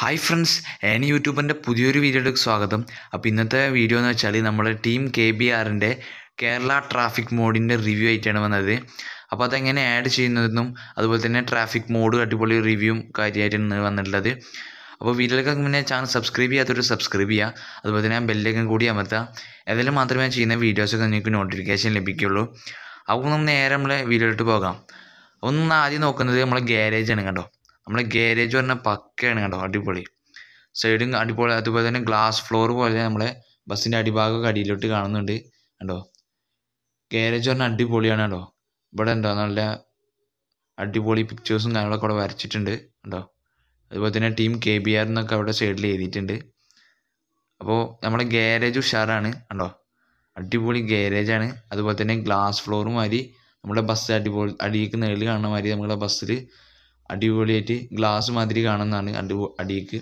Hi friends any യൂട്യൂബിൻ്റെ പുതിയൊരു വീഡിയോയിലേക്ക് സ്വാഗതം അപ്പോൾ ഇന്നത്തെ വീഡിയോ എന്ന് വെച്ചാൽ നമ്മുടെ ടീം കെ ബി ആറിൻ്റെ കേരള ട്രാഫിക് മോഡിൻ്റെ റിവ്യൂ ആയിട്ടാണ് വന്നത് അപ്പോൾ അതെങ്ങനെ ആഡ് ചെയ്യുന്നതെന്നും അതുപോലെ തന്നെ ട്രാഫിക് മോഡ് അടിപൊളി റിവ്യൂവും കാര്യമായിട്ടാണ് വന്നിട്ടുള്ളത് അപ്പോൾ വീഡിയോയിലേക്ക് പിന്നെ ചാനൽ സബ്സ്ക്രൈബ് ചെയ്യാത്തൊരു സബ്സ്ക്രൈബ് ചെയ്യുക അതുപോലെ തന്നെ ബെല്ലൊക്കെ കൂടി അമർത്തുക ഏതെങ്കിലും മാത്രമേ ചെയ്യുന്ന വീഡിയോസൊക്കെ നിങ്ങൾക്ക് നോട്ടിഫിക്കേഷൻ ലഭിക്കുകയുള്ളൂ അപ്പോൾ നമ്മൾ നേരെ നമ്മളെ വീഡിയോയിലോട്ട് പോകാം ഒന്ന് ആദ്യം നോക്കുന്നത് നമ്മളെ ഗ്യാരേജാണ് കണ്ടോ നമ്മുടെ ഗാരേജ് പറഞ്ഞാൽ പക്കയാണ് കേട്ടോ അടിപൊളി സൈഡും അടിപൊളി അതുപോലെ തന്നെ ഗ്ലാസ് ഫ്ലോർ പോലെ നമ്മളെ ബസ്സിൻ്റെ അടിഭാഗമൊക്കെ അടിയിലോട്ട് കാണുന്നുണ്ട് കണ്ടോ ഗാരേജ് പറഞ്ഞാൽ അടിപൊളിയാണ് കേട്ടോ ഇവിടെ എന്തോ നല്ല അടിപൊളി പിക്ചേഴ്സും കാര്യങ്ങളൊക്കെ അവിടെ വരച്ചിട്ടുണ്ട് കണ്ടോ അതുപോലെ തന്നെ ടീം കെ ബി ആർ എന്നൊക്കെ അവിടെ സൈഡിൽ എഴുതിയിട്ടുണ്ട് അപ്പോൾ നമ്മുടെ ഗാരേജ് ഉഷാറാണ് കണ്ടോ അടിപൊളി ആണ് അതുപോലെ തന്നെ ഗ്ലാസ് ഫ്ലോറും മാതിരി നമ്മുടെ ബസ് അടിപൊളി അടിയിലേക്ക് നേരിൽ കാണുന്ന മാതിരി നമ്മുടെ ബസ്സിൽ അടിപൊളിയായിട്ട് ഗ്ലാസ് മാതിരി കാണുന്നതാണ് അടി അടിക്ക്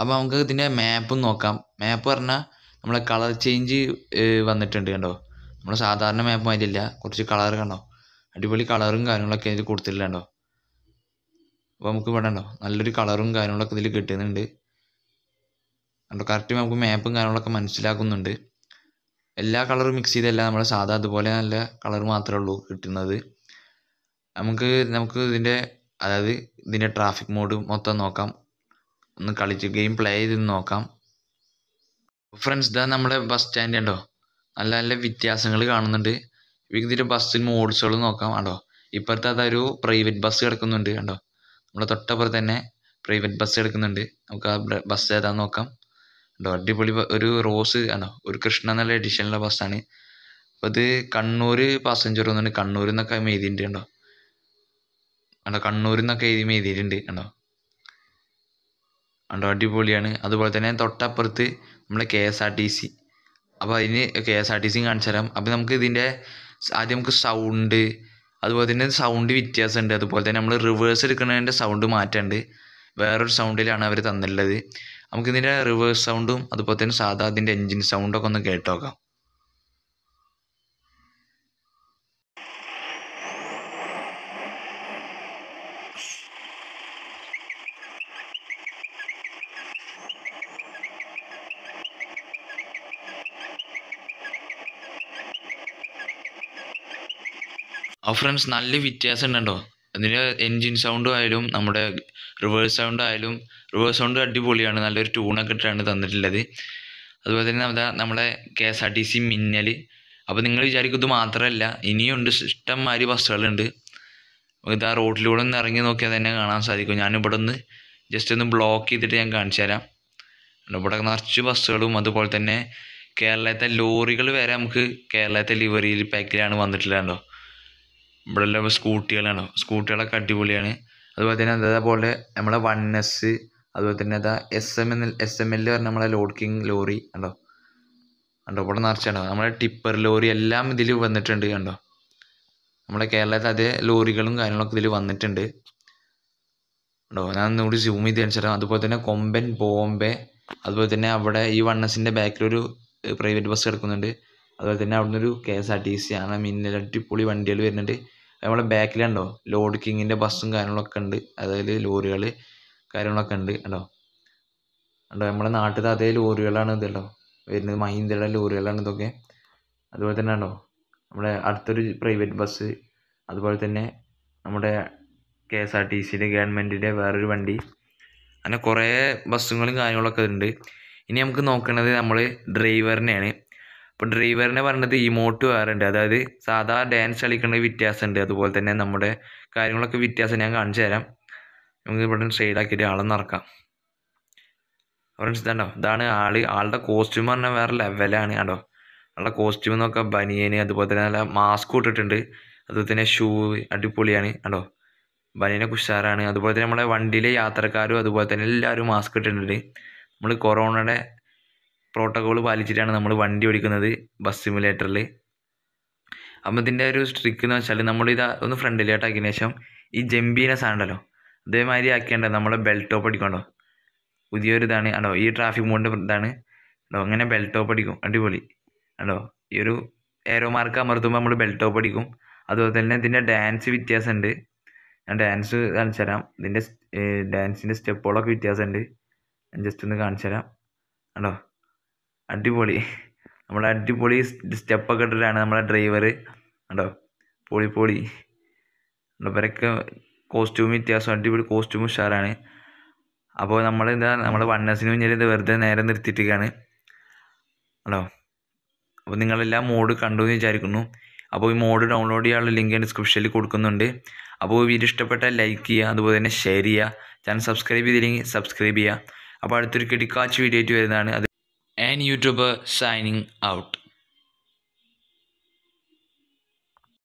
അപ്പോൾ നമുക്ക് ഇതിൻ്റെ മാപ്പും നോക്കാം മാപ്പ് പറഞ്ഞാൽ നമ്മളെ കളർ ചേഞ്ച് വന്നിട്ടുണ്ട് കണ്ടോ നമ്മൾ സാധാരണ മാപ്പ് മാതിരില്ല കുറച്ച് കളർ കണ്ടോ അടിപൊളി കളറും കാര്യങ്ങളൊക്കെ ഇതിൽ കൊടുത്തിട്ടില്ല കണ്ടോ അപ്പോൾ നമുക്ക് ഇവിടെ ഉണ്ടോ നല്ലൊരു കളറും കാര്യങ്ങളൊക്കെ ഇതിൽ കിട്ടുന്നുണ്ട് കണ്ടോ കറക്റ്റ് നമുക്ക് മാപ്പും കാര്യങ്ങളൊക്കെ മനസ്സിലാക്കുന്നുണ്ട് എല്ലാ കളറും മിക്സ് ചെയ്തല്ല നമ്മൾ സാധാ അതുപോലെ നല്ല കളർ മാത്രമേ ഉള്ളൂ കിട്ടുന്നത് നമുക്ക് നമുക്ക് ഇതിൻ്റെ അതായത് ഇതിൻ്റെ ട്രാഫിക് മോഡ് മൊത്തം നോക്കാം ഒന്ന് കളിച്ച് ഗെയിം പ്ലേ ചെയ്ത് നോക്കാം ഫ്രണ്ട്സ് ഇതാ നമ്മുടെ ബസ് സ്റ്റാൻഡ് ഉണ്ടോ നല്ല നല്ല വ്യത്യാസങ്ങൾ കാണുന്നുണ്ട് ഇതിൻ്റെ ബസ്സിന് മോഡ്സുകൾ നോക്കാം കണ്ടോ ഇപ്പോഴത്തെ അതൊരു പ്രൈവറ്റ് ബസ് കിടക്കുന്നുണ്ട് കണ്ടോ നമ്മുടെ തൊട്ടപ്പുറം തന്നെ പ്രൈവറ്റ് ബസ് കിടക്കുന്നുണ്ട് നമുക്ക് ആ ബസ് ഏതാന്ന് നോക്കാം കണ്ടോ അടിപൊളി ഒരു റോസ് ആണോ ഒരു കൃഷ്ണ എന്നുള്ള എഡിഷനുള്ള ബസ്സാണ് അപ്പോൾ ഇത് കണ്ണൂർ പാസഞ്ചർ ഒന്നുണ്ട് കണ്ണൂർ എന്നൊക്കെ മെയ്തിൻ്റെ ഉണ്ടോ കണ്ടോ കണ്ണൂരിൽ നിന്നൊക്കെ എഴുതി എഴുതിയിട്ടുണ്ട് കണ്ടോ കണ്ടോ അടിപൊളിയാണ് അതുപോലെ തന്നെ തൊട്ടപ്പുറത്ത് നമ്മുടെ K S R T C അപ്പോൾ അതിന് K S R T C കാണിച്ചു തരാം അപ്പോൾ നമുക്ക് ഇതിൻ്റെ ആദ്യം നമുക്ക് സൗണ്ട് അതുപോലെ തന്നെ സൗണ്ട് വ്യത്യാസമുണ്ട് അതുപോലെ തന്നെ നമ്മൾ റിവേഴ്സ് എടുക്കുന്നതിൻ്റെ സൗണ്ട് മാറ്റുണ്ട് വേറൊരു സൗണ്ടിലാണ് അവർ തന്നിട്ടുള്ളത് നമുക്കിതിൻ്റെ റിവേഴ്സ് സൗണ്ടും അതുപോലെ തന്നെ സാധാ അതിൻ്റെ എൻജിൻ സൗണ്ടൊക്കെ ഒന്ന് കേട്ടോക്കാം ആ ഫ്രണ്ട്സ് നല്ല വ്യത്യാസം ഉണ്ടോ അതിൻ്റെ എൻജിൻ സൗണ്ടും ആയാലും നമ്മുടെ റിവേഴ്സ് സൗണ്ട് ആയാലും റിവേഴ്സ് സൗണ്ട് അടിപൊളിയാണ് നല്ലൊരു ട്യൂണൊക്കെ ഇട്ടാണ് തന്നിട്ടുള്ളത് അതുപോലെ തന്നെ അതാ നമ്മുടെ K S R T C Minnal അപ്പോൾ നിങ്ങൾ വിചാരിക്കും ഇത് മാത്രമല്ല ഇനിയുണ്ട് ഇഷ്ടംമാതിരി ബസ്സുകളുണ്ട് ഇത് ആ റോഡിലൂടെ ഒന്ന് ഇറങ്ങി നോക്കിയാൽ തന്നെ കാണാൻ സാധിക്കും ഞാനിവിടെ ഒന്ന് ജസ്റ്റ് ഒന്ന് ബ്ലോക്ക് ചെയ്തിട്ട് ഞാൻ കാണിച്ചു തരാം ഇവിടെ നിറച്ച് ബസ്സുകളും അതുപോലെ തന്നെ കേരളത്തെ ലോറികൾ വരെ നമുക്ക് കേരളത്തെ ലിവറിയിൽ പാക്കിലാണ് വന്നിട്ടുള്ളത് കണ്ടോ ഇവിടെയുള്ള സ്കൂട്ടികളാണ് സ്കൂട്ടികളൊക്കെ അടിപൊളിയാണ് അതുപോലെ തന്നെ അതേപോലെ നമ്മളെ വൺ എസ് അതുപോലെ തന്നെ അതാ S M L S M L പറഞ്ഞ നമ്മളെ ലോഡ് കിങ് ലോറി കണ്ടോ കണ്ടോ ഇവിടെ നിറച്ചുണ്ടോ നമ്മളെ ടിപ്പർ ലോറി എല്ലാം ഇതിൽ വന്നിട്ടുണ്ട് കണ്ടോ നമ്മളെ കേരളത്തിൽ അതേ ലോറികളും കാര്യങ്ങളൊക്കെ ഇതിൽ വന്നിട്ടുണ്ട് കണ്ടോ ഞാൻ ഒന്നുകൂടി സൂം ചെയ്ത് കാണിച്ചു അതുപോലെ തന്നെ കൊമ്പൻ ബോംബെ അതുപോലെ തന്നെ അവിടെ ഈ എസിൻ്റെ ബാക്കിലൊരു പ്രൈവറ്റ് ബസ് കിടക്കുന്നുണ്ട് അതുപോലെ തന്നെ അവിടെ നിന്നൊരു K S R T C അങ്ങനെ മിന്നൽ വണ്ടികൾ വരുന്നുണ്ട് നമ്മളെ ബാക്കിൽ കണ്ടോ ലോഡ് കിങ്ങിൻ്റെ ബസ്സും കാര്യങ്ങളൊക്കെ ഉണ്ട് അതായത് ലോറികൾ കാര്യങ്ങളൊക്കെ ഉണ്ട് കണ്ടോ കണ്ടോ നമ്മുടെ നാട്ടിൽ അതേ ലോറികളാണ് ഇതുണ്ടോ വരുന്നത് മഹീന്ദ്രയുടെ ലോറികളാണ് ഇതൊക്കെ അതുപോലെ തന്നെ കണ്ടോ നമ്മുടെ അടുത്തൊരു പ്രൈവറ്റ് ബസ് അതുപോലെ തന്നെ നമ്മുടെ കെ എസ് ആർ ടി സിയുടെ ഗവൺമെൻറ്റിൻ്റെ വേറൊരു വണ്ടി അങ്ങനെ കുറേ ബസ്സുകളും കാര്യങ്ങളൊക്കെ ഉണ്ട് ഇനി നമുക്ക് നോക്കേണ്ടത് നമ്മൾ ഡ്രൈവറിനെയാണ് അപ്പോൾ ഡ്രൈവറിനെ പറഞ്ഞത് ഇമോട്ട് വേറെ ഉണ്ട് അതായത് സാധാ ഡാൻസ് കളിക്കുന്ന വ്യത്യാസമുണ്ട് അതുപോലെ തന്നെ നമ്മുടെ കാര്യങ്ങളൊക്കെ വ്യത്യാസം ഞാൻ കാണിച്ചു തരാം നമുക്ക് ഇവിടെ സൈഡാക്കിയിട്ട് ആളെ നടക്കാം ഫ്രണ്ട്സ് ഇതാണ്ടോ ഇതാണ് ആള് ആളുടെ കോസ്റ്റ്യൂം പറഞ്ഞാൽ വേറെ ലെവലാണ് കണ്ടോ ആളുടെ കോസ്റ്റ്യൂം എന്നൊക്കെ ബനിയന് അതുപോലെ തന്നെ നല്ല മാസ്ക് ഇട്ടിട്ടുണ്ട് അതുപോലെ തന്നെ ഷൂ അടിപൊളിയാണ് കണ്ടോ ബനിയനൊക്കെ ഉഷാറാണ് അതുപോലെ തന്നെ നമ്മളെ വണ്ടിയിലെ യാത്രക്കാരും അതുപോലെ തന്നെ എല്ലാവരും മാസ്ക് ഇട്ടിട്ടുണ്ട് നമ്മൾ കൊറോണയുടെ പ്രോട്ടോകോൾ പാലിച്ചിട്ടാണ് നമ്മൾ വണ്ടി ഓടിക്കുന്നത് ബസ് സിമുലേറ്ററിൽ അപ്പം ഇതിൻ്റെ ഒരു സ്ട്രിക്ക് എന്ന് വെച്ചാൽ നമ്മൾ ഇത് ഒന്ന് ആക്കിയതിന് ശേഷം ഈ ജംബീനെ സാധനമല്ലോ അതേമാതിരി ആക്കേണ്ടത് നമ്മളെ ബെൽറ്റ് ടോപ്പ് അടിക്കണ്ടോ പുതിയൊരു ഇതാണ് ആണോ ഈ ട്രാഫിക് മോണിൻ്റെ ഇതാണ് ആണോ അങ്ങനെ ബെൽറ്റ് ടോപ്പ് അടിക്കും അടിപൊളി ആണോ ഈ ഒരു ഏറോ മാർക്ക് അമർത്തുമ്പോൾ നമ്മൾ ബെൽറ്റ് ടോപ്പ് അടിക്കും അതുപോലെ തന്നെ ഇതിൻ്റെ ഡാൻസ് വ്യത്യാസമുണ്ട് ഞാൻ ഡാൻസ് കാണിച്ചു തരാം ഇതിൻ്റെ ഡാൻസിൻ്റെ സ്റ്റെപ്പുകളൊക്കെ വ്യത്യാസമുണ്ട് ഞാൻ ജസ്റ്റ് ഒന്ന് കാണിച്ചു തരാം ആണോ അടിപൊളി നമ്മൾ അടിപൊളി സ്റ്റെപ്പൊക്കെ ഇട്ടിട്ടാണ് നമ്മളെ ഡ്രൈവർ കണ്ടോ പൊളി പൊളി ഇവരൊക്കെ കോസ്റ്റ്യൂം വ്യത്യാസം അടിപൊളി കോസ്റ്റ്യൂം ഉഷാറാണ് അപ്പോൾ നമ്മൾ എന്താ നമ്മൾ വണ്ണസിന് മുന്നിൽ ഇത് വെറുതെ നേരെ നിർത്തിയിട്ടാണ് കണ്ടോ അപ്പോൾ നിങ്ങളെല്ലാം മോഡ് കണ്ടു എന്ന് വിചാരിക്കുന്നു അപ്പോൾ ഈ മോഡ് ഡൗൺലോഡ് ചെയ്യാനുള്ള ലിങ്ക് ഡിസ്ക്രിപ്ഷനിൽ കൊടുക്കുന്നുണ്ട് അപ്പോൾ വീഡിയോ ഇഷ്ടപ്പെട്ടാൽ ലൈക്ക് ചെയ്യുക അതുപോലെ തന്നെ ഷെയർ ചെയ്യുക ചാനൽ സബ്സ്ക്രൈബ് ചെയ്തില്ലെങ്കിൽ സബ്സ്ക്രൈബ് ചെയ്യുക അപ്പോൾ അടുത്തൊരു കിടിക്കാച്ച് വീഡിയോ ആയിട്ട് വരുന്നതാണ് അത് and YouTuber signing out.